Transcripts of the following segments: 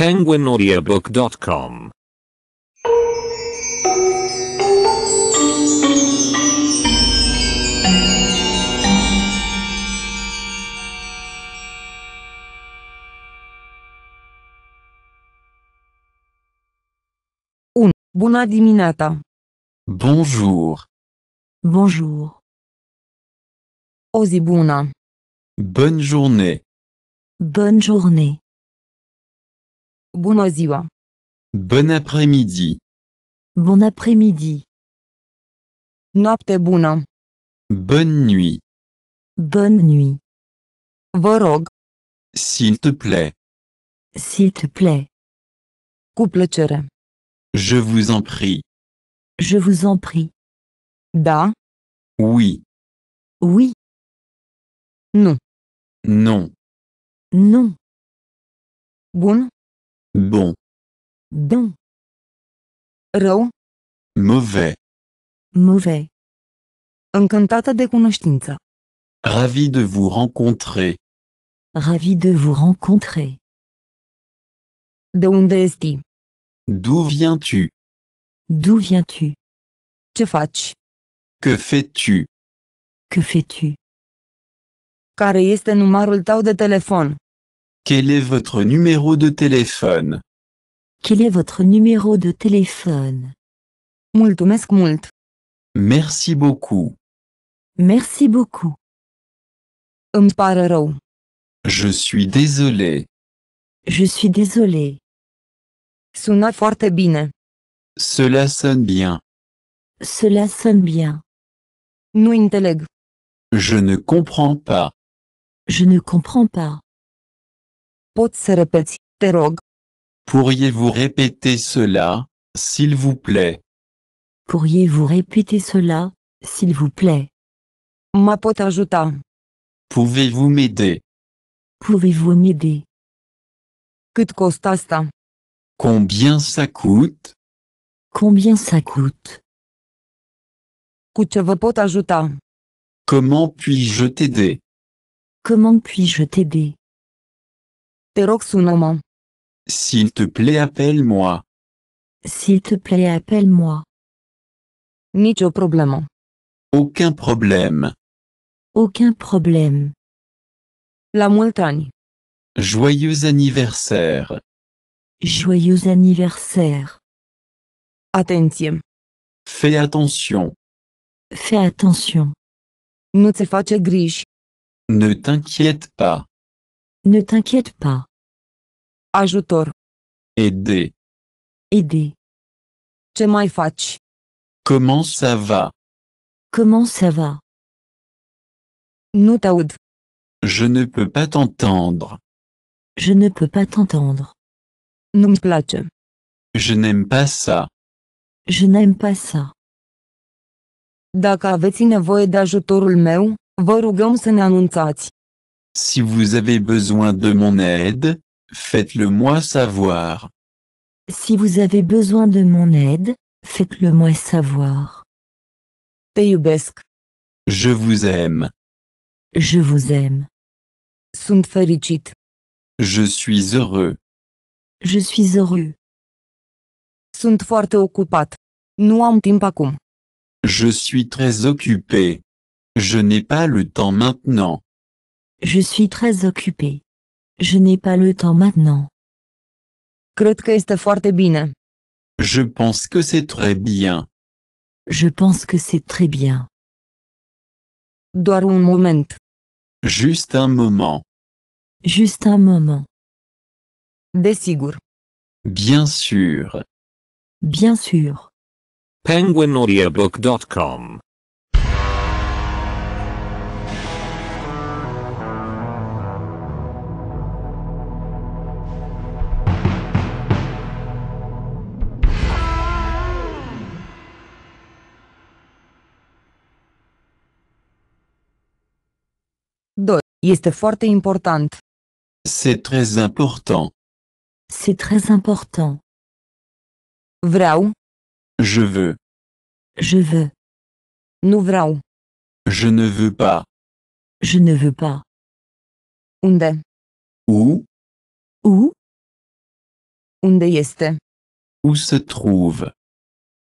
penguinaudiobook.com Un. Bună Bonjour. Bonjour. O Bonne journée. Bonne journée. Bună Bon après-midi. Bon après-midi. Noapte bună. Bonne nuit. Bonne nuit. Vă S'il te plaît. S'il te plaît. couple plăcere. Je vous en prie. Je vous en prie. Da. Oui. Oui. Non. Non. Non. bon Bon. Bon. Rău. Mauvais. Mauvais. Încântată de cunoștință. Ravi de vous rencontrer. Ravi de vous rencontrer. De unde esti? D'où viens-tu? D'où viens-tu? Ce faci? Que fais-tu? Que fais-tu? Care este numărul tău de telefon? Quel est votre numéro de téléphone? Quel est votre numéro de téléphone? Merci beaucoup. Merci beaucoup. Un Je suis désolé. Je suis désolé. Sună forte bine. Cela sonne bien. Cela sonne bien. Nu Je ne comprends pas. Je ne comprends pas. Poți repeți, te Pourriez-vous répéter cela, s'il vous plaît? Pourriez-vous répéter cela, s'il vous plaît? Ma pote Pouvez-vous m'aider? Pouvez-vous m'aider? Cât costă asta? Combien ça coûte? Combien ça coûte? Cu ce vă pot Comment puis-je t'aider? Comment puis-je t'aider? S'il te plaît, appelle-moi. S'il te plaît, appelle-moi. Nicio problème. Aucun problème. Aucun problème. La montagne. Joyeux anniversaire. Joyeux anniversaire. Attention. Fais attention. Fais attention. te Ne t'inquiète pas. Ne t'inquiète pas. Ajutor. Aidez. Aider. Ce mai faci? Comment ça va? Comment ça va? Nu taoud. Je ne peux pas t'entendre. Je ne peux pas t'entendre. Nu-mi Je n'aime pas ça. Je n'aime pas ça. Dacă aveți nevoie de ajutorul meu, vă rugăm să ne anunțați. Si vous avez besoin de mon aide, faites-le moi savoir. Si vous avez besoin de mon aide, faites-le moi savoir. Teyubesk. Je vous aime. Je vous aime. Sunt Je suis heureux. Je suis heureux. Sunt foarte ocupat. Nu am Je suis très occupé. Je n'ai pas le temps maintenant. Je suis très occupé. Je n'ai pas le temps maintenant. este Je pense que c'est très bien. Je pense que c'est très bien. Doar un moment. Juste un moment. Juste un moment. Desigur. Bien sûr. Bien sûr. penguinaudiobook.com Este foarte important. C'est très important. C'est très important. Vreau. Je veux. Je veux. Nu vreau. Je ne veux pas. Je ne veux pas. Unde? Où? Où? Unde este? Où se trouve?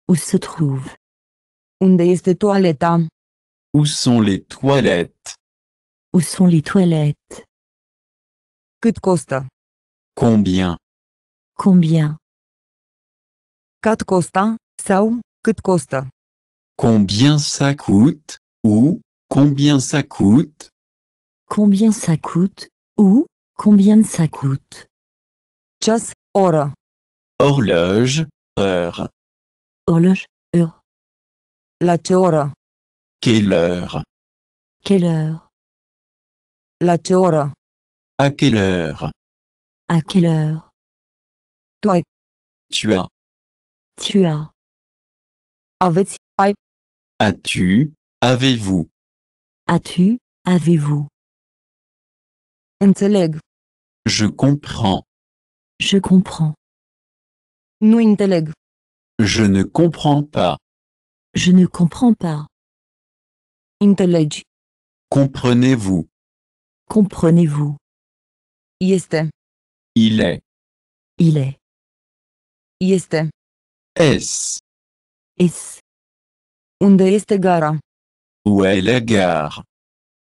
Où se trouve? Unde este toaleta? Où sont les toilettes? Où sont les toilettes Cât costa Combien Combien Cât costă que cât costa Combien ça coûte ou combien ça coûte Combien ça coûte ou combien ça coûte Chasse, ora. Horloge, heure. Horloge, heure. La ce Quelle heure Quelle heure la Torah. À quelle heure À quelle heure Toi. Tu as. Tu as. Avez. ai. As-tu, avez-vous. As-tu, avez-vous. Je comprends. Je comprends. Nous înțeleg. Je ne comprends pas. Je ne comprends pas. Intellige. Comprenez-vous. Comprenez-vous Este. Il est. Il est. Este. est. Es. Unde este gara? Où est la gare?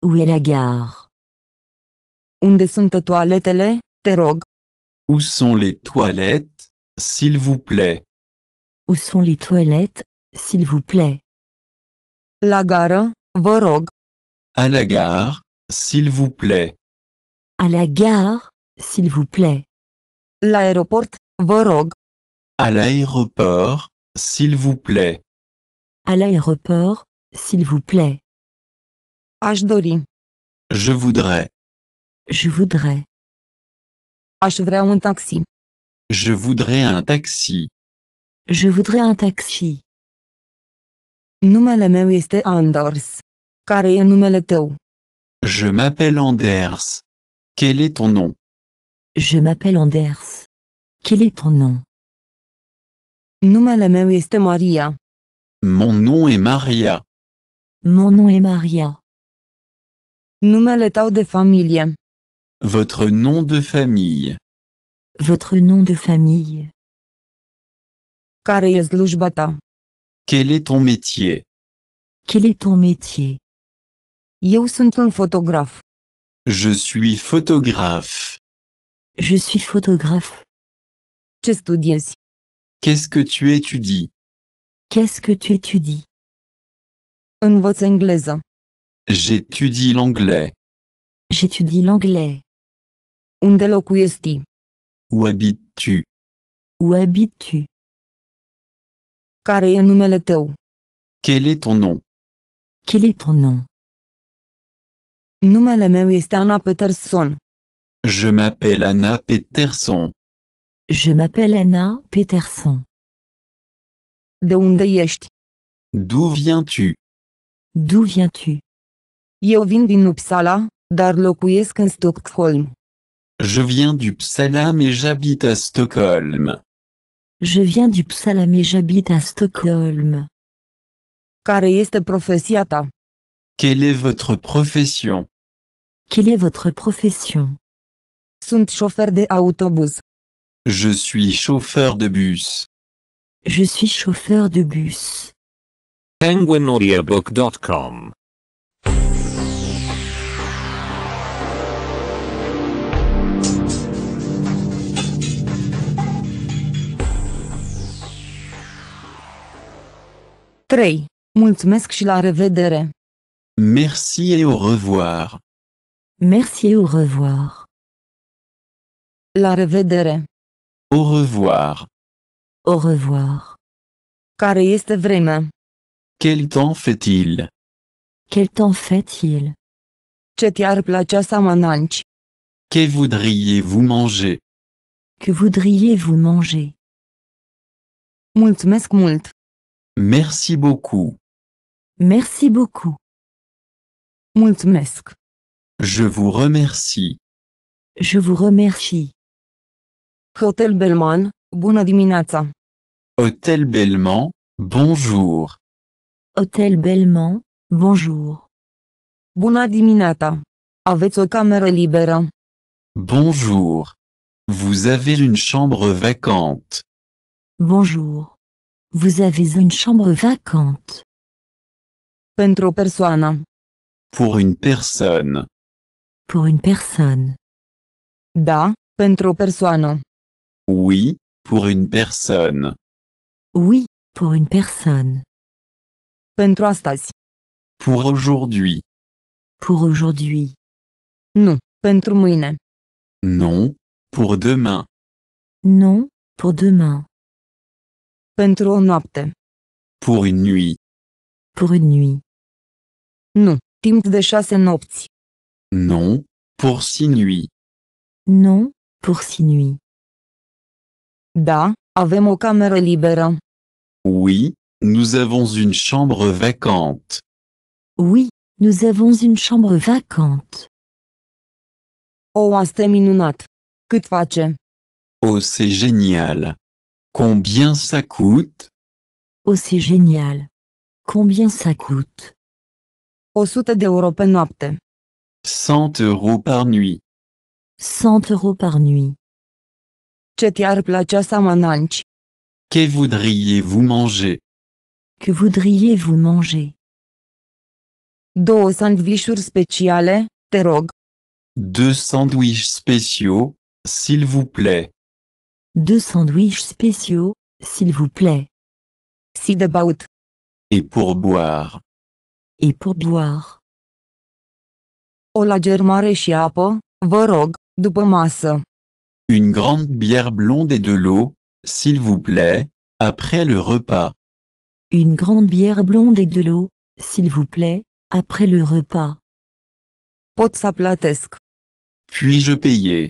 Où est la gare? Unde sunt toaletele, Où sont les toilettes, s'il vous plaît? Où sont les toilettes, s'il vous plaît? La gare, vă À la gare, s'il vous plaît. À la gare, s'il vous plaît. L'aéroport, Vorog. À l'aéroport, s'il vous plaît. À l'aéroport, s'il vous plaît. je Je voudrais. Je voudrais. un taxi. Je voudrais un taxi. Je voudrais un taxi. Numele meu este Anders. Care e numele je m'appelle Anders. Quel est ton nom Je m'appelle Anders. Quel est ton nom Nous meu est Maria. Mon nom est Maria. Mon nom est Maria. de famille. Votre nom de famille. Votre nom de famille. Quel est ton métier Quel est ton métier je suis un photographe. Je suis photographe. Je suis photographe. Ce Qu'est-ce que tu étudies Qu'est-ce que tu étudies Învăț anglaise. J'étudie l'anglais. J'étudie l'anglais. Unde Où habites-tu Où habites-tu e Quel est ton nom Quel est ton nom Numele meu Anna Peterson. Je m'appelle Anna Peterson. Je m'appelle Anna Peterson. De unde D'où viens-tu? D'où viens-tu? Eu vin din Uppsala, dar locuiesc în Stockholm. Je viens du Psalam et j'habite à Stockholm. Je viens du Psalam et j'habite à Stockholm. Care este profesia ta? Quelle est votre profession? Quelle est votre profession Sunt chauffeur de autobus. Je suis chauffeur de bus. Je suis chauffeur de bus. penguinaudiobook.com Très, Mulțumesc și la revedere. Merci et au revoir. Merci et au revoir. La revedere. Au revoir. Au revoir. Care este vraiment Quel temps fait-il? Quel temps fait-il? Ce ți-ar Que voudriez-vous manger? Que voudriez-vous manger? Mulțumesc mult. Merci beaucoup. Merci beaucoup. Mulțumesc. Je vous remercie. Je vous remercie. Hotel Belmont, bonadiminata. Hôtel Belmont, bonjour. Hôtel Belmont, bonjour. Bonadiminata, avez Aveți o cameră Bonjour. Vous avez une chambre vacante. Bonjour. Vous avez une chambre vacante. Pentru o Pour une personne. Pour une personne. Da, pentru persoană. Oui, pour une personne. Oui, pour une personne. Pentru astăzi. Pour aujourd'hui. Pour aujourd'hui. Non, pentru mâine. Non, pour demain. Non, pour demain. Pentru o noapte. Pour une nuit. Pour une nuit. Non, timp de șase nopți. Non, pour six nuits. Non, pour six nuits. Da, avem une cameră liberă. Oui, nous avons une chambre vacante. Oui, nous avons une chambre vacante. Oh, asta e minunat. Cât face? Oh, c'est génial. Combien ça coûte? Oh, c'est génial. Combien ça coûte? 100 de euros Cent euros par nuit. 100 euros par nuit. Ce Placha ar Que voudriez-vous manger Que voudriez-vous manger Deux sandwichs spéciaux, s'il vous plaît. Deux sandwichs spéciaux, s'il vous plaît. Si de Et pour boire, Et pour boire, Ola, germare și apă, vă rog, după masă. Une grande bière blonde et de l'eau, s'il vous plaît, après le repas. Une grande bière blonde et de l'eau, s'il vous plaît, après le repas. Pot să plătesc. Puis-je payer?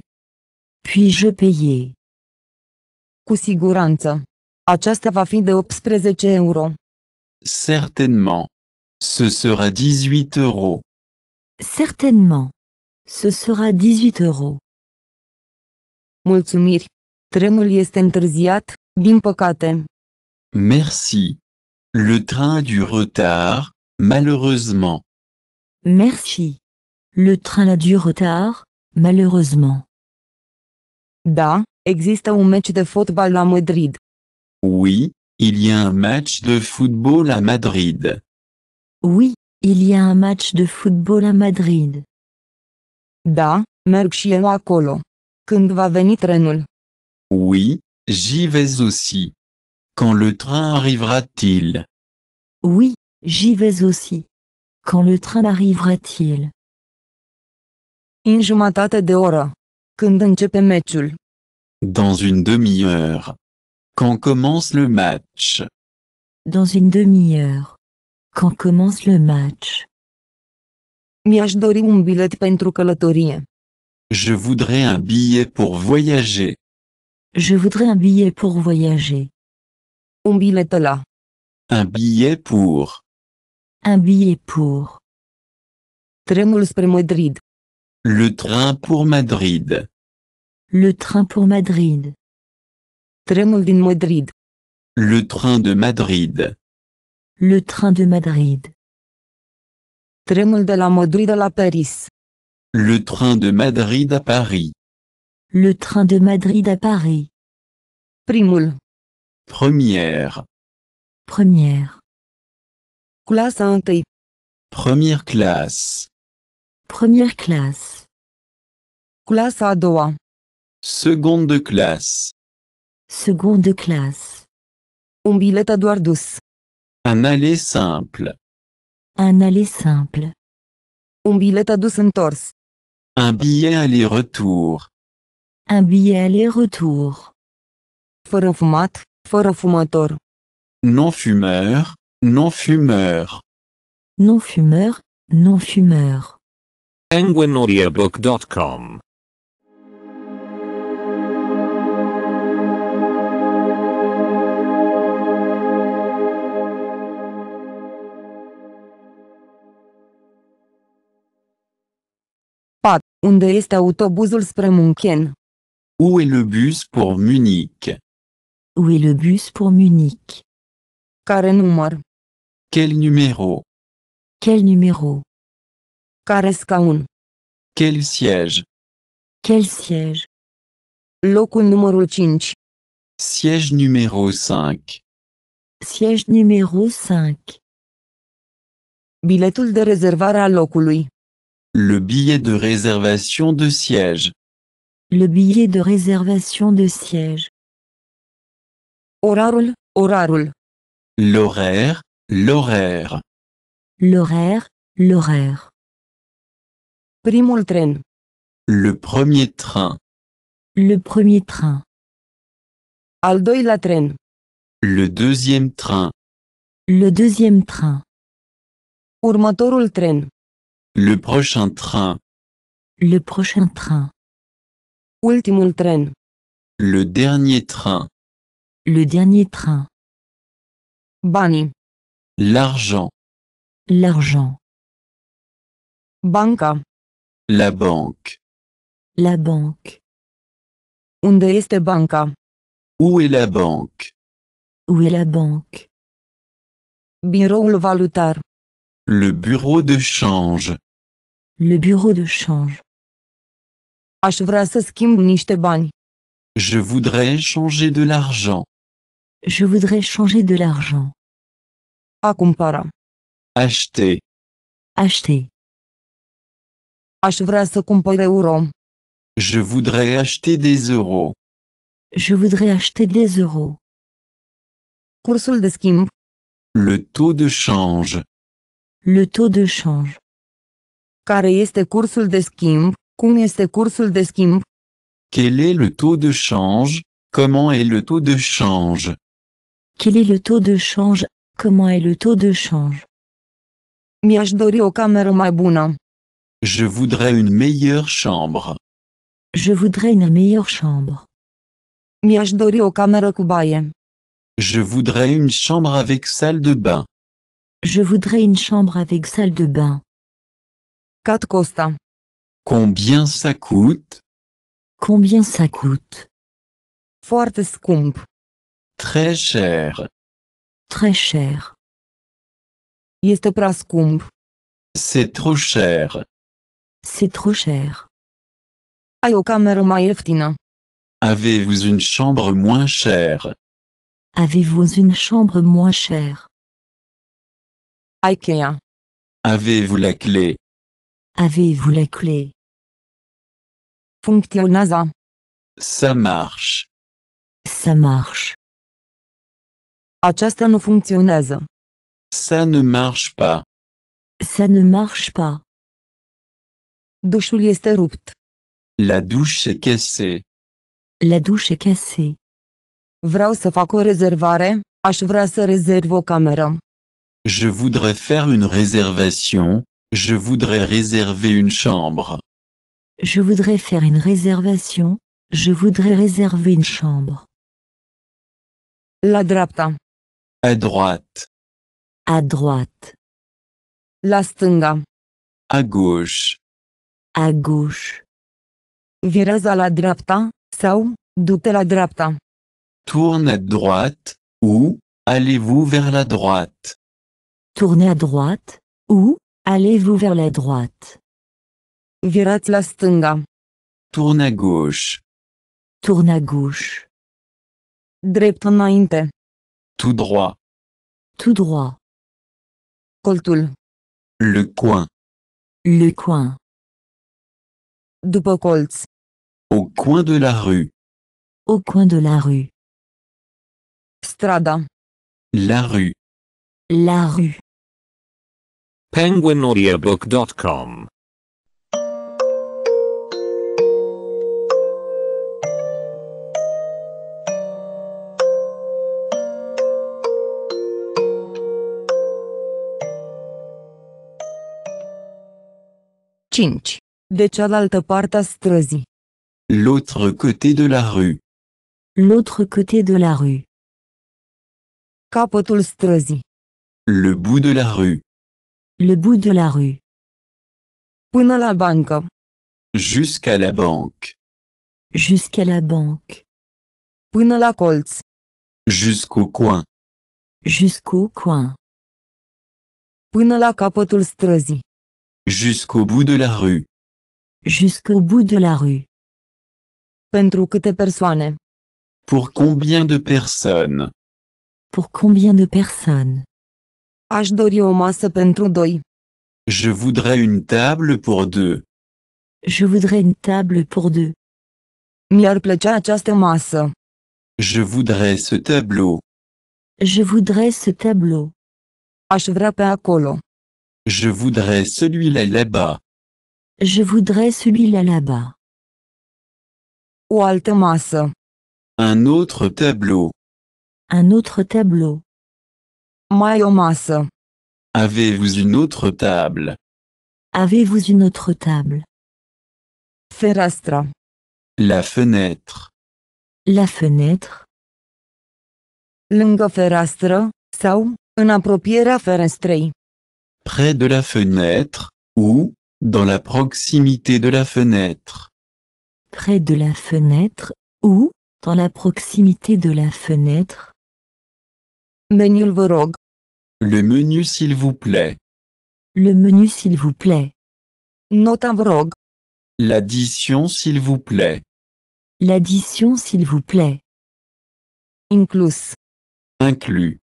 Puis-je payer? Cu siguranță. Aceasta va fi de 18 euros. Certainement. Ce sera 18 euros. Certainement. Ce sera 18 euros. Merci. Le train a du retard, malheureusement. Merci. Le train a du retard, malheureusement. Da, existe un match de football à Madrid. Oui, il y a un match de football à Madrid. Oui, il y a un match de football à Madrid. Da, merg și eu acolo. Când va veni trenul? Oui, j'y vais aussi. Quand le train arrivera-t-il Oui, j'y vais aussi. Quand le train arrivera-t-il În jumătate de oră. Dans une demi-heure. Quand commence le match Dans une demi-heure. Quand commence le match un Je voudrais un billet pour voyager. Je voudrais un billet pour voyager. Un billet là. Un billet pour. Un billet pour. Trenul spre Madrid. Le train pour Madrid. Le train pour Madrid. Trenul din Madrid. Le train de Madrid. Le train de Madrid. Tremul de la Madrid à la Paris. Le train de Madrid à Paris. Le train de Madrid à Paris. Primul. Première. Première. Classe 1. Première classe. Première classe. Classe à doua. Seconde classe. Seconde classe. Un billet à un aller simple. Un aller simple. Un billet à deux centors. Un billet aller-retour. Un billet aller-retour. Fără fumat, fără fumător. Non-fumeur, non-fumeur. Non-fumeur, non-fumeur. Enguenoriabook.com Unde este autobuzul spre München? Où est le bus pour Munich? Où est le bus pour Munich? Care număr? Quel numéro? Quel numéro? Care scaun? Quel siège? Quel siège? Locul numărul 5. Siège numéro 5. Siège numéro 5. Biletul de rezervare a locului. Le billet de réservation de siège. Le billet de réservation de siège. Horarul, horarul. L'horaire, l'horaire. L'horaire, l'horaire. Primul train. Le premier train. Le premier train. Al la tren. Le deuxième train. Le deuxième train. Următorul tren. Le prochain train. Le prochain train. Ultimul tren. Le dernier train. Le dernier train. Bani. L'argent. L'argent. Banca. La banque. La banque. Unde este banca? Où est la banque? Où est la banque? Biroul valutar. Le bureau de change. Le bureau de change. Aș vrea să schimb Je voudrais changer de l'argent. Je voudrais changer de l'argent. A cumpăra. Acheter. Acheter. Aș vrea euro. Je voudrais acheter des euros. Je voudrais acheter des euros. Cursul de schimb. Le taux de change. Le taux de change. Quel est le taux de change? Comment est le taux de change? Quel est le taux de change? Comment est le taux de change? Mi-aș dori o cameră Je voudrais une meilleure chambre. Je voudrais une meilleure chambre. Mi-aș dori o cameră Je voudrais une chambre avec salle de bain. Je voudrais une chambre avec salle de bain quatre costa. Combien ça coûte Combien ça coûte Forte scump. Très cher. Très cher. Este pras scump. C'est trop cher. C'est trop cher. Ai o Avez-vous une chambre moins chère Avez-vous une chambre moins chère Ikea. Avez-vous la clé Avez-vous la clé Fonctionne ça. Ça marche. Ça marche. Aceasta nu funcționează. Ça ne marche pas. Ça ne marche pas. Dușul este rupt. La douche est cassée. La douche est cassée. Vreau să fac o rezervare, aș vrea să rezerv o cameră. Je voudrais faire une réservation, je voudrais réserver une chambre. Je voudrais faire une réservation. Je voudrais réserver une chambre. La droite. À droite. À droite. La stânga. À gauche. À gauche. à la dreapta sau doutez la drapta. Tournez à droite ou allez-vous vers la droite. Tournez à droite ou Allez-vous vers la droite. Virați la Tourne à gauche. Tourne à gauche. Drept Tout droit. Tout droit. Coltul. Le coin. Le coin. După colț. Au coin de la rue. Au coin de la rue. Strada. La rue. La rue penguinaudiobook.com De cealaltă parte a străzii. L'autre côté de la rue. L'autre côté de la rue. Capătul străzii. Le bout de la rue. Le bout de la rue. Până la Jusqu'à la banque. Jusqu'à la banque. Până la Jusqu'au coin. Jusqu'au coin. Până la capătul Jusqu'au bout de la rue. Jusqu'au bout de la rue. Pentru câte Pour combien de personnes Pour combien de personnes Aș dori doi. Je voudrais une table pour deux. Je voudrais une table pour deux. Mi-ar Je voudrais ce tableau. Je voudrais ce tableau. Aș vrea pe Je voudrais celui-là là-bas. Je voudrais celui-là là-bas. O altă Un autre tableau. Un autre tableau. Avez-vous une autre table Avez-vous une autre table Ferastra. La fenêtre. La fenêtre. Lungo sau, în apropierea Près de la fenêtre, ou, dans la proximité de la fenêtre. Près de la fenêtre, ou, dans la proximité de la fenêtre. Le menu s'il vous plaît. Le menu s'il vous plaît. Note un L'addition s'il vous plaît. L'addition s'il vous plaît. Inclus. Inclus.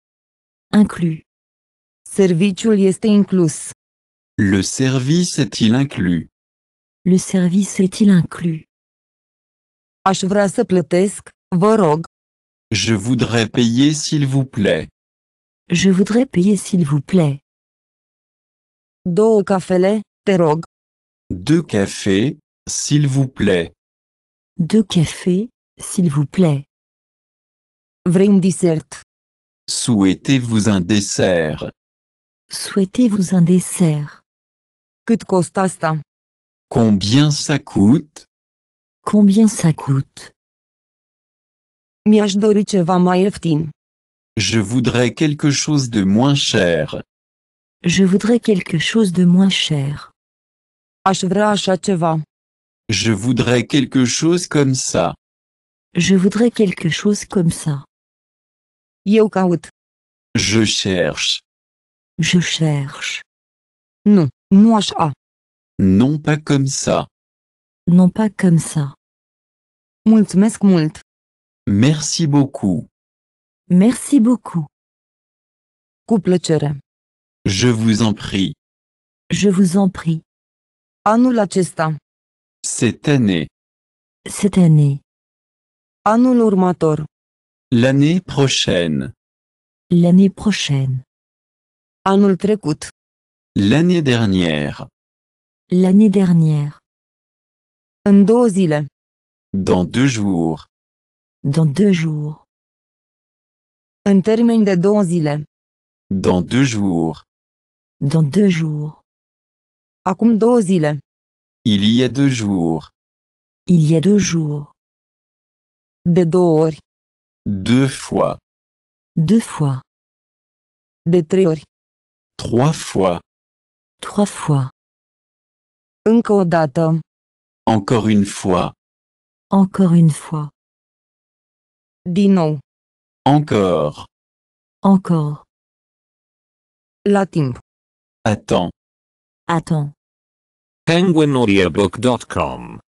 Inclus. Serviciul este inclus. Le service est-il inclus? Le service est-il inclus? Aș vrea Je voudrais payer s'il vous plaît. Je voudrais payer s'il vous plaît. Deux cafés, s'il vous plaît. Deux cafés, s'il vous plaît. Vraiment dessert. Souhaitez-vous un dessert Souhaitez-vous un dessert que ça Combien ça coûte Combien ça coûte Mi-aș dori je voudrais quelque chose de moins cher. Je voudrais quelque chose de moins cher. Je voudrais quelque chose comme ça. Je voudrais quelque chose comme ça. Je cherche. Je cherche. Non, Moi Non pas comme ça. Non pas comme ça. Merci beaucoup. Merci beaucoup. Cu plăcere. Je vous en prie. Je vous en prie. Anul acesta. Cette année. Cette année. Anul următor. L'année prochaine. L'année prochaine. Anul trecut. L'année dernière. L'année dernière. Un două Dans deux jours. Dans deux jours. Un termes de deux zile. Dans deux jours. Dans deux jours. à două zile. Il y a deux jours. Il y a deux jours. De Deux fois. Deux fois. De trois Trois fois. Trois fois. un o Encore une fois. Encore une fois. Dis nou. Encore. Encore. La timp. Attends. Attends. PenguinAudiobook.com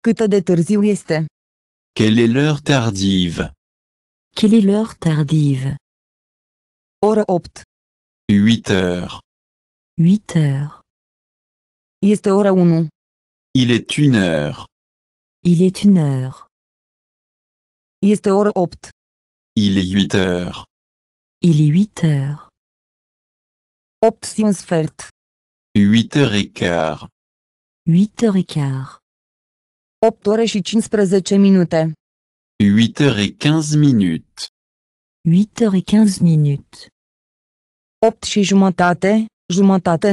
Câtă de târziu este? Quelle est l'heure tardive? Quelle est l'heure tardive? Oră 8. 8 heures. Huit heures est ora 1. Il est une heure. Il est une heure. est 8. Il est huit heures. Il est huit heures. Huit heures et quart. Huit heures et quart. 8 ore 15 8 heures et 15 minutes. 8 heures et 15 minutes. 8 jumătate, jumătate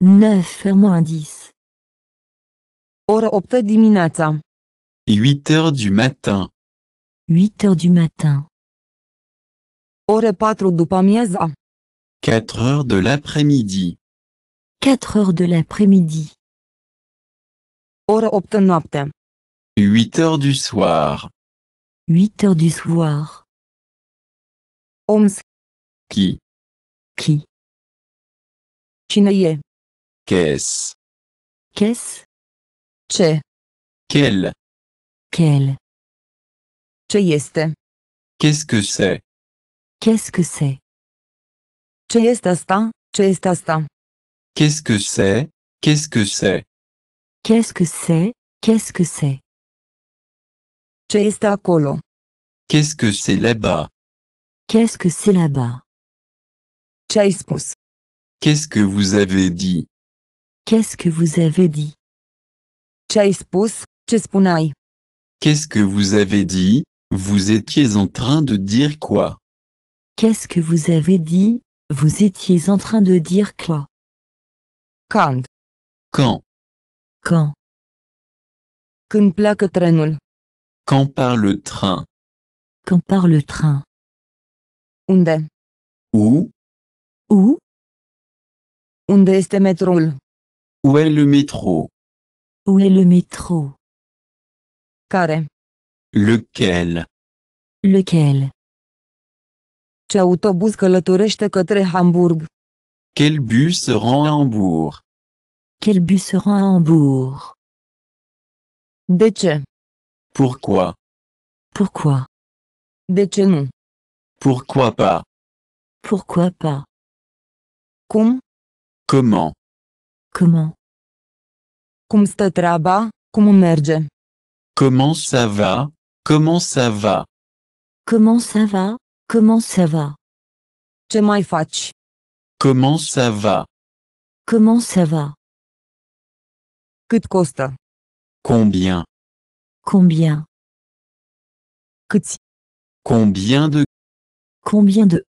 9 moins 10. Ora 8 dimineața. 8 heures du matin. 8 heures du matin. Ora 4 după amiaza. 4 heures de l'après-midi. 4 heures de l'après-midi. Ora 8 noapte. 8 heures du soir. 8 heures du soir. Oms. Qui Qui Cine e? Qu'est-ce Qu'est-ce c'est Quel Quel Cheyeste. Qu'est-ce que c'est Qu'est-ce que c'est Czy est Qu'est-ce que c'est Qu'est-ce que c'est Qu'est-ce que c'est Qu'est-ce que c'est Czy Qu'est-ce que c'est là-bas Qu'est-ce que c'est là-bas Qu'est-ce que vous avez dit Qu'est-ce que vous avez dit? Ce ai Qu'est-ce que vous avez dit? Vous étiez en train de dire quoi? Qu'est-ce que vous avez dit? Vous étiez en train de dire quoi? Quand? Quand? Quand? Când plaque trenul? Quand par le train? Quand par le train? Unde? Où? Où? Unde este où est le métro Où est le métro Care Lequel Lequel Ce autobus călătorește către Hamburg. Quel bus se rend à Hambourg Quel bus se rend à Hambourg De ce Pourquoi Pourquoi De ce non? Pourquoi pas Pourquoi pas Comment Comment Comment Comment ça va? Comment ça va? Comment ça va? Comment ça va? Comment ça va? Ce mai faci? Comment ça va? Comment ça va? Cât costă? Combien? Combien? Combien de? Combien de?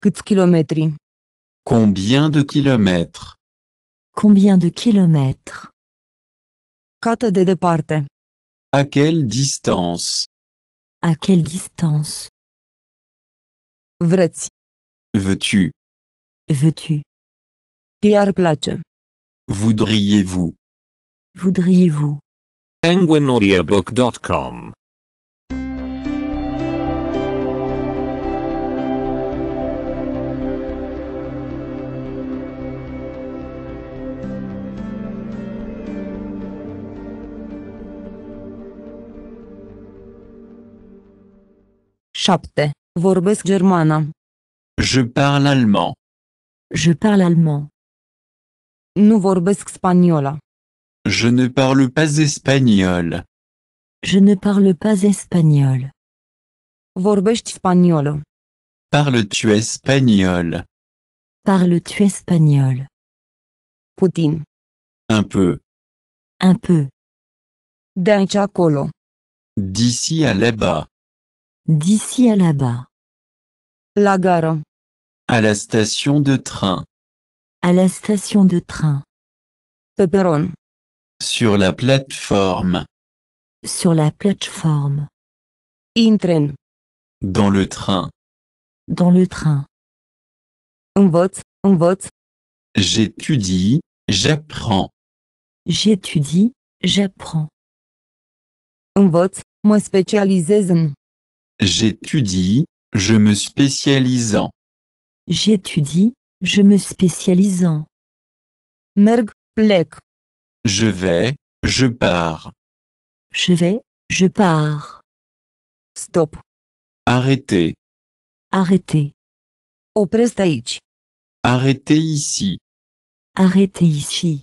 Câți kilometri? Combien de kilomètres? Combien de kilomètres Quatre de departe À quelle distance À quelle distance Vreți Veux-tu Veux-tu Pierre place Voudriez-vous Voudriez-vous Je parle allemand. Je parle allemand. Nu vorbesc Je ne parle pas espagnol. Je ne parle pas espagnol. Vorbești Espagnol. Parles-tu espagnol Parles-tu espagnol Poutine. Un peu. Un peu. d'un D'ici à là-bas. D'ici à là-bas. La gare. À la station de train. À la station de train. Peperon. Sur la plateforme. Sur la plateforme. In train. Dans le train. Dans le train. On vote, on vote. J'étudie, j'apprends. J'étudie, j'apprends. On vote, moi spécialisé J'étudie, je me spécialise en. J'étudie, je me spécialise en. Merg, plek. Je vais, je pars. Je vais, je pars. Stop. Arrêtez. Arrêtez. Opreste Arrêtez ici. Arrêtez ici.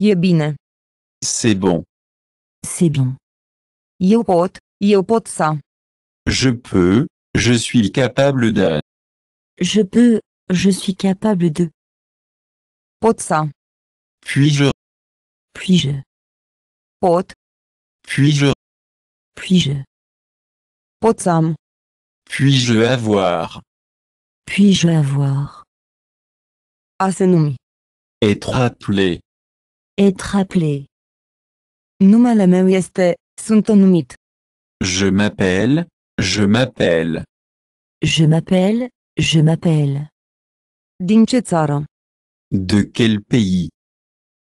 E C'est bon. C'est bon. Eu pot ça. Je peux, je suis capable de. Je peux, je suis capable de. Pot ça. Puis-je. Puis-je. Pot. Puis-je. Puis-je. Pot sam. Puis-je avoir. Puis-je avoir. Asenumi. Être appelé. Être appelé. Numele meu este, sunt numit. Je m'appelle, je m'appelle. Je m'appelle, je m'appelle. Din De quel pays?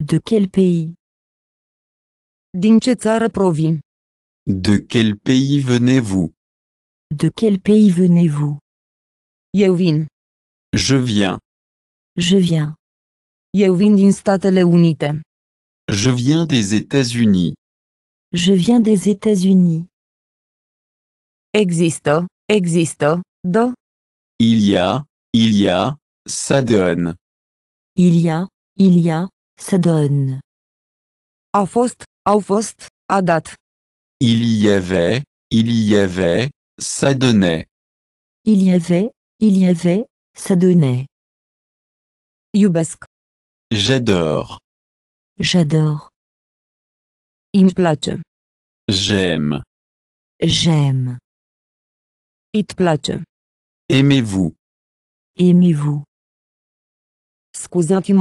De quel pays? Din Provin. De quel pays venez-vous? De quel pays venez-vous? Je viens. Je viens. Je viens des États-Unis. Je viens des États-Unis existe, existe, do. Il y a, il y a, ça donne. Il y a, il y a, ça donne. A fost, au fost, a dat. Il y avait, il y avait, ça donnait. Il y avait, il y avait, ça donnait. Iubesc. J'adore. J'adore. Il J'aime. J'aime. Aimez-vous. Aimez-vous. scuzați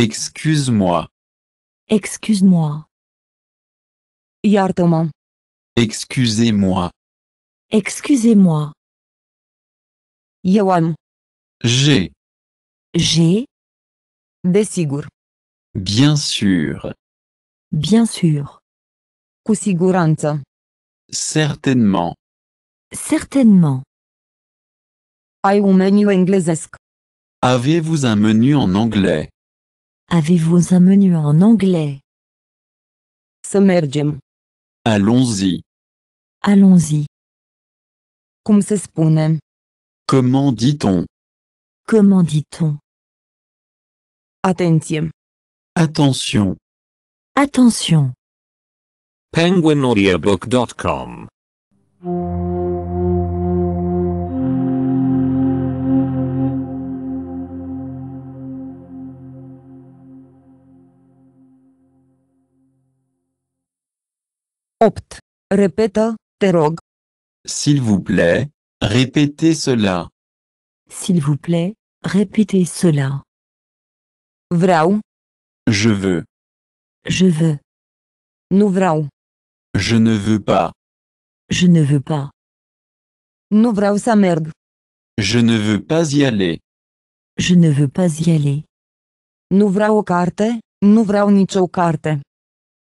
Excuse-moi. Excuse-moi. iartă Excusez-moi. Excusez-moi. Eu J'ai. J'ai. Desigur. Bien sûr. Bien sûr. Cu Certainement. Certainement. Avez-vous un menu en anglais Avez-vous un menu en anglais Să Allons-y. Allons-y. se Comment dit-on Comment dit-on Attention. Attention. Attention. penguinaudiobook.com Répète, S'il vous plaît, répétez cela. S'il vous plaît, répétez cela. Vrau? Je veux. Je veux. Nu Je ne veux pas. Je ne veux pas. Nu vreau să Je ne veux pas y aller. Je ne veux pas y aller. Nu carte, nu vreau carte.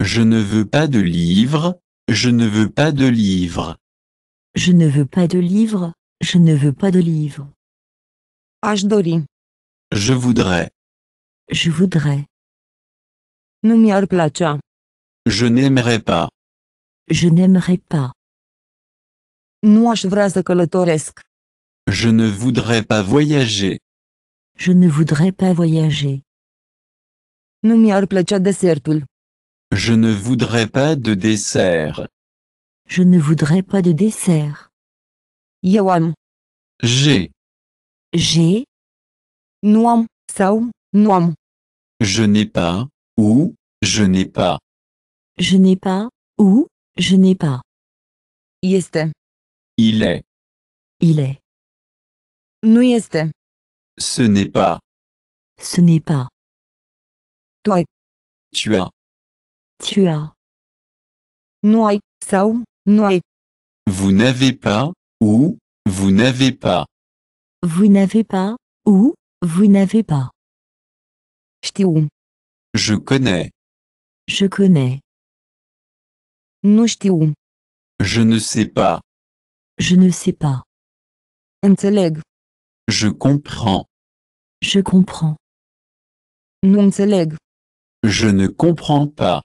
Je ne veux pas de livre, je ne veux pas de livre. Je ne veux pas de livre. Je ne veux pas de livre. Je voudrais. Je voudrais. mi Je n'aimerais pas. Je n'aimerais pas. Nu Je ne voudrais pas voyager. Je ne voudrais pas voyager. Nu mi-ar desertul. Je ne voudrais pas de dessert. Je ne voudrais pas de dessert. Yawam. J'ai. J'ai. Noam, Saum. noam. Je n'ai pas, ou, je n'ai pas. Je n'ai pas, ou, je n'ai pas. Yeste. Il est. Il est. Nu Ce n'est pas. Ce n'est pas. Toi. Tu as. Tu as. Noi, saum, noi. Vous n'avez pas, ou, vous n'avez pas. Vous n'avez pas, ou, vous n'avez pas. Știu. Je connais. Je connais. Nu știu. Je ne sais pas. Je ne sais pas. Înțeleg. Je comprends. Je comprends. Nu înțeleg. Je ne comprends pas.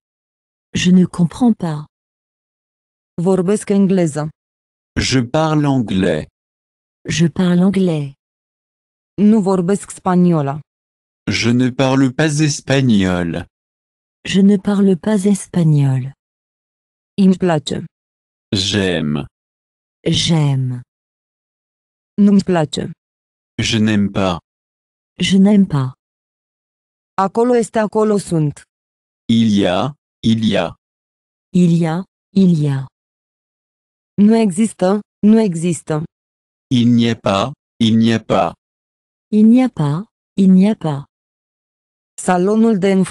Je ne comprends pas. Vorbesc engleză. Je parle anglais. Je parle anglais. Nu vorbesc spaniola. Je ne parle pas espagnol. Je ne parle pas espagnol. J'aime. J'aime. nu Je n'aime pas. Je n'aime pas. Acolo este acolo sunt. Il y a, il y a. Il y a, il y a. Nous existons. Nous existons. Il n'y a pas, il n'y a pas. Il n'y a pas, il n'y a pas. Salonul de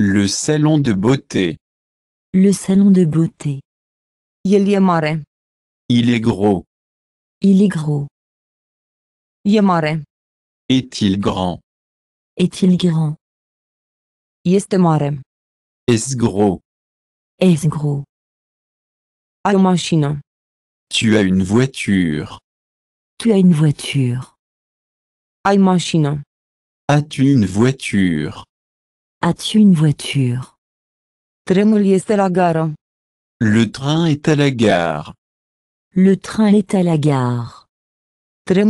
Le salon de beauté. Le salon de beauté. Il e mare. Il est gros. Il est gros. E mare. Est-il grand? Est-il grand? Este est-ce gros? gros? Ai la Tu as une voiture. Tu as une voiture. la machine. As-tu une voiture? As-tu une voiture? est este la gare. Le train est à la gare. Le train est à la gare. la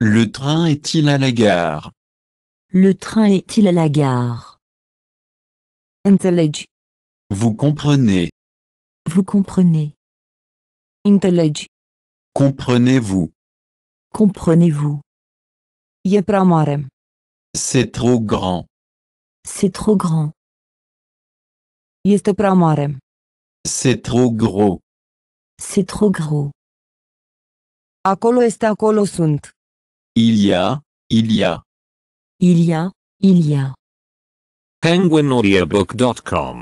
Le train est-il à la gare? Le train est-il à la gare? Vous comprenez. Vous comprenez. Înțelegi. Comprenez-vous. Comprenez-vous. C'est trop grand. C'est trop grand. Este C'est trop gros. C'est trop gros. Acolo este acolo sunt. Il y a, il y a. Il y a, il y a penguinaudiobook.com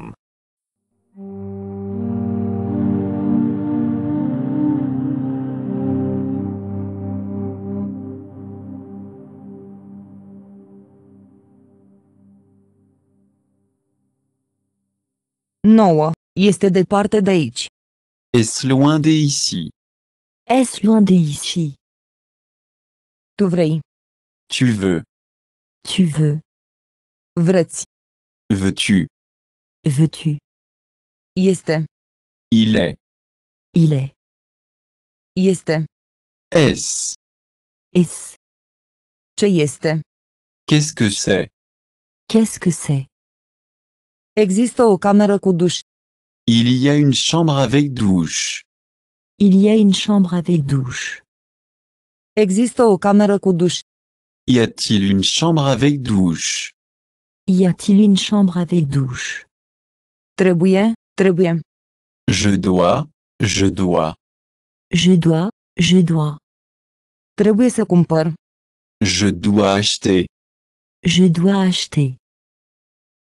Nouă, este departe de aici. Es loin de ici. Es loin de ici. Tu vrei. Tu veux. Tu veux. Vreți. Veux-tu Veux-tu Yeste. Il est. Il est. Yeste. Est-ce Est-ce Czy Qu'est-ce que c'est Qu'est-ce que c'est Existe o cameră cu douche. Il y a une chambre avec douche. Il y a une chambre avec douche. Existe o cameră cu Y a-t-il une chambre avec douche y a-t-il une chambre avec douche Très très bien. Je dois, je dois. Je dois, je dois. Trebuie să cumpăr. Je dois acheter. Je dois acheter.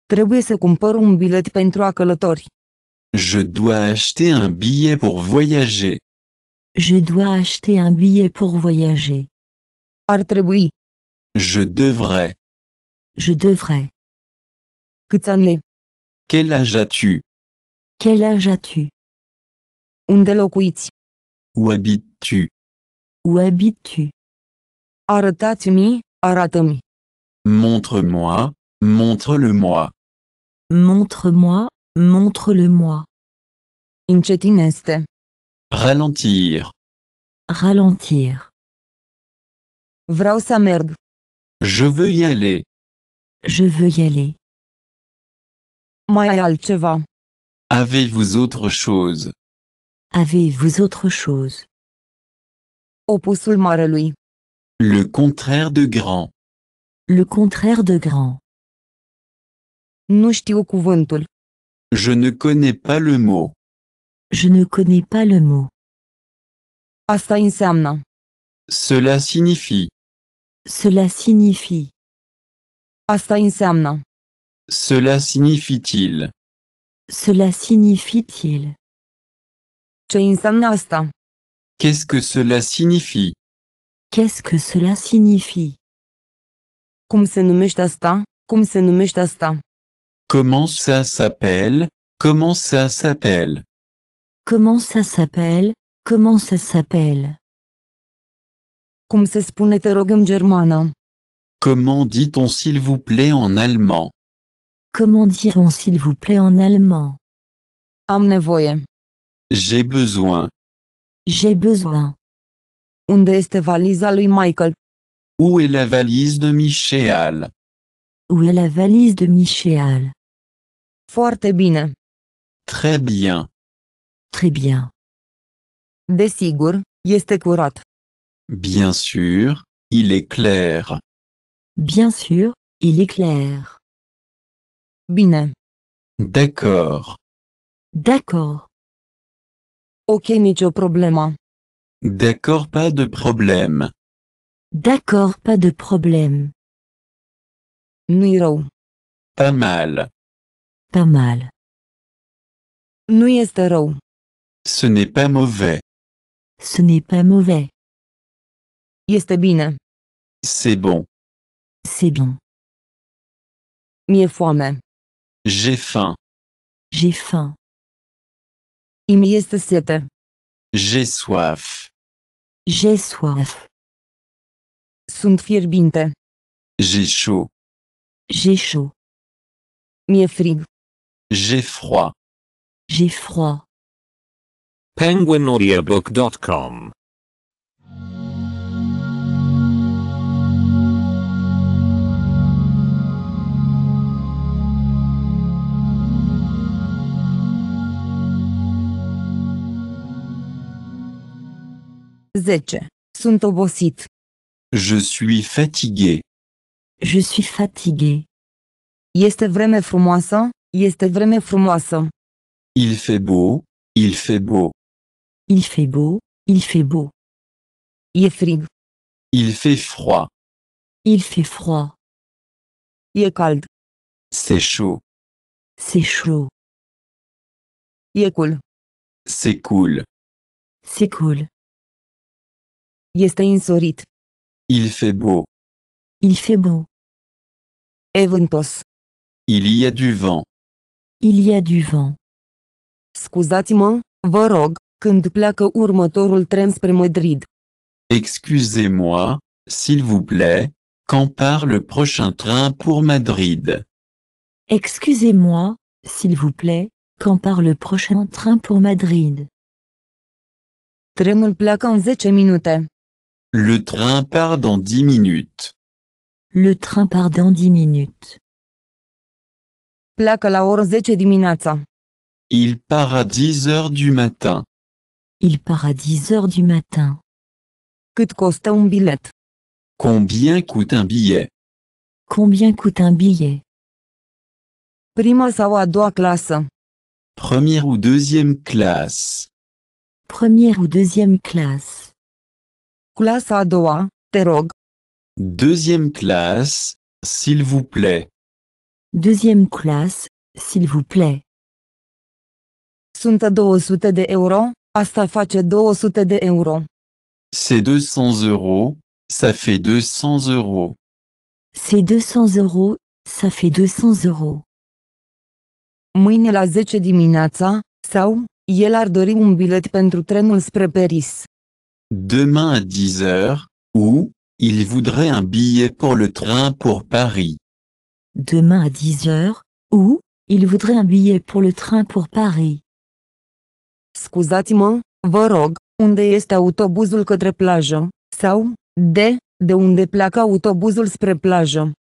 Trebuie să cumpăr un bilet pentru călători. Je dois acheter un billet pour voyager. Je dois acheter un billet pour voyager. Ar Je devrais. Je devrais. Quel âge as-tu Quel âge as-tu Où habites-tu Où habites-tu Arătați-mi, montre Montre-moi, montre-le-moi. Montre-moi, montre-le-moi. Ralentir. Ralentir. Vreau Je veux y aller. Je veux y aller. Avez-vous autre chose Avez-vous autre chose Opusul marelui. Le contraire de grand. Le contraire de grand. Je ne connais pas le mot. Je ne connais pas le mot. Asta Cela signifie. Cela signifie. Asta cela signifie-t-il Cela signifie-t-il Ce înseamnă asta? Qu'est-ce que cela signifie Qu'est-ce que cela signifie Comment se numește asta? Cum se numește asta? Comment ça s'appelle Comment ça s'appelle Comment ça s'appelle Comment ça s'appelle comment se spune rog Comment dit-on s'il vous plaît en allemand Comment dirons s'il vous plaît en allemand J'ai besoin. J'ai besoin. Unde este valiza lui Michael? Où est la valise de Michel? Où est la valise de Michel? Foarte bine. Très bien. Très bien. Desigur, este curat. Bien sûr, il est clair. Bien sûr, il est clair. D'accord. D'accord. Ok, de problème. D'accord, pas de problème. D'accord, pas de problème. nu Pas mal. Pas mal. Nu este rău. Ce n'est pas mauvais. Ce n'est pas mauvais. Este bine. C'est bon. C'est bon. fois foame. J'ai faim. J'ai faim. J'ai soif. J'ai soif. Sunt fierbinte. J'ai chaud. J'ai chaud. Mie frig. J'ai froid. J'ai froid. PenguinAudioBook.com 10. Sunt Je suis fatigué. Je suis fatigué. Este vreme frumoasă, este vreme frumoasă. Il fait beau, il fait beau. Il fait beau, il fait beau. E frig. Il fait froid. Il fait froid. est cald. C'est chaud. C'est chaud. est cool. C'est cool. C'est cool est Il fait beau. Il fait beau. Eventos. Il y a du vent. Il y a du vent. Scuzați-mă, vă rog, când pleacă următorul tren spre Madrid. Excusez-moi, s'il vous plaît, quand part le prochain train pour Madrid Excusez-moi, s'il vous plaît, quand part le prochain train pour Madrid Trenul pleacă în 10 minute. Le train part dans dix minutes. Le train part dans dix minutes. la 10 dimineața. Il part à 10 heures du matin. Il part à 10 heures du matin. Cât costă un billet? Combien coûte un billet? Combien coûte un billet? Prima sau a doua Première ou deuxième classe. Première ou deuxième classe. Clasa a doua, te rog. Deuxième classe, s'il vous plaît. Deuxième classe, s'il vous plaît. Sunt 200 de euro, asta face 200 de euro. C'est 200 euros, ça fait 200 euros. C'est 200 euros, ça fait 200 euros. Mâine la 10 dimineața, sau, el ar dori un bilet pentru trenul spre Paris demain à 10 heures, ou, il voudrait un billet pour le train pour Paris. Demain à 10 heures, ou, il voudrait un billet pour le train pour Paris. de, unde spre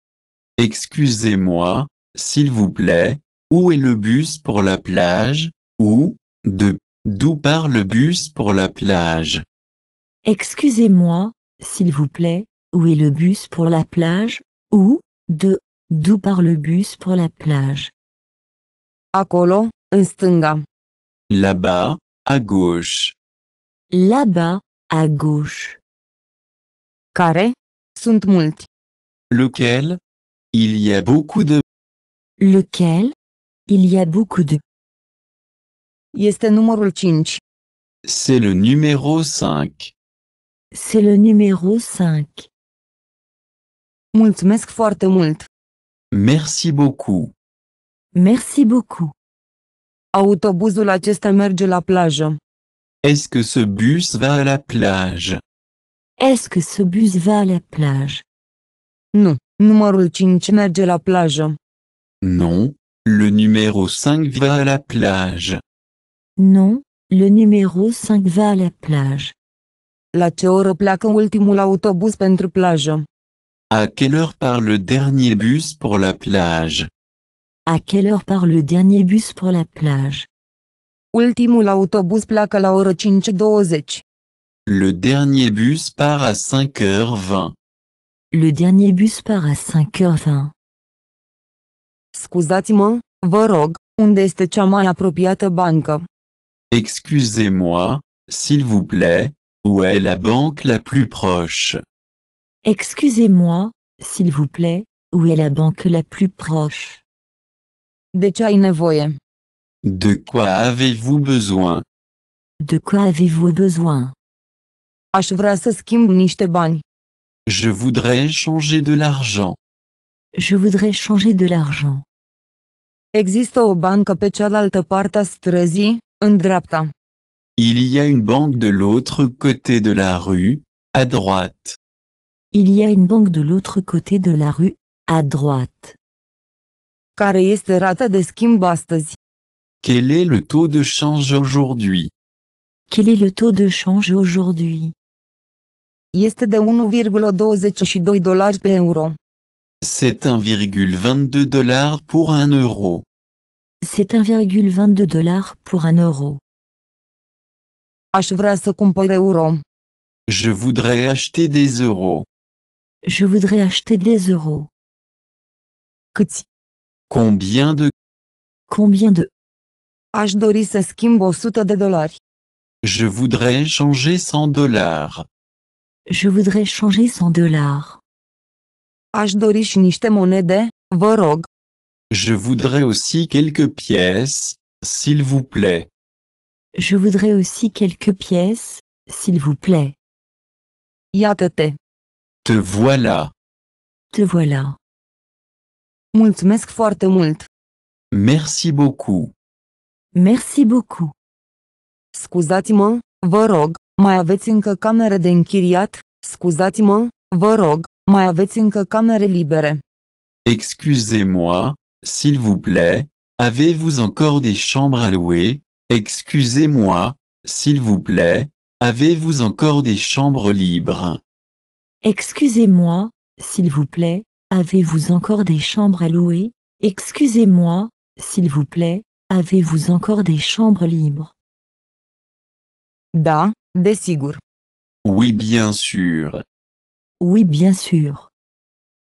Excusez-moi, s'il vous plaît, où est le bus pour la plage, ou, de, d'où part le bus pour la plage? Excusez-moi, s'il vous plaît, où est le bus pour la plage, ou, de, d'où part le bus pour la plage Acolo, în stânga. Là-bas, à gauche. Là-bas, à gauche. Care? Sunt mulți. Lequel? Il y a beaucoup de. Lequel? Il y a beaucoup de. Este numărul 5. C'est le numéro 5. C'est le numéro 5. Merci beaucoup. Merci beaucoup. Autobuzul acesta merge la plage. Est-ce que ce bus va à la plage Est-ce que ce bus va à la plage Non, numărul 5 merge la plage. Non, le numéro 5 va à la plage. Non, le numéro 5 va à la plage. La ce oră pleacă ultimul autobus pentru plajă? À quelle heure part le dernier bus pour la plage? À quelle heure part le dernier bus pour la plage? Ultimul autobus pleacă la ora 5.20. Le dernier bus part à 5h20. Le dernier bus part à 5h20. Scuzați-mă, vă rog, unde este cea mai apropiată bancă? Excusez-moi, s'il vous plaît, où est la banque la plus proche Excusez-moi, s'il vous plaît, où est la banque la plus proche De De quoi avez-vous besoin De quoi avez-vous besoin Aș Je voudrais changer de l'argent. Je voudrais changer de l'argent. Există o bancă pe cealaltă il y a une banque de l'autre côté de la rue, à droite. Il y a une banque de l'autre côté de la rue, à droite. Care este rata de schimb astăzi? Quel est le taux de change aujourd'hui? Quel est le taux de change aujourd'hui? Este de 1,22 dollars pe euro. C'est 1,22 dollars pour un euro. C'est 1,22 dollars pour un euro. Je voudrais acheter des euros. Je voudrais acheter des euros. Combien de? Combien de? Je voudrais changer 100 dollars. Je voudrais changer 100 dollars. Je voudrais aussi quelques pièces, s'il vous plaît. Je voudrais aussi quelques pièces, s'il vous plaît. Iată-te. Te voilà. Te voilà. Mulțumesc foarte mult. Merci beaucoup. Merci beaucoup. Scuzați-mă, vă rog, mai aveți încă camere de închiriat? Scuzați-mă, vă rog, mai aveți încă camere libere? Excusez-moi, s'il vous plaît, avez-vous encore des chambres à louer? Excusez-moi, s'il vous plaît, avez-vous encore des chambres libres Excusez-moi, s'il vous plaît, avez-vous encore des chambres à louer Excusez-moi, s'il vous plaît, avez-vous encore des chambres libres Da, desigur. Oui, bien sûr. Oui, bien sûr.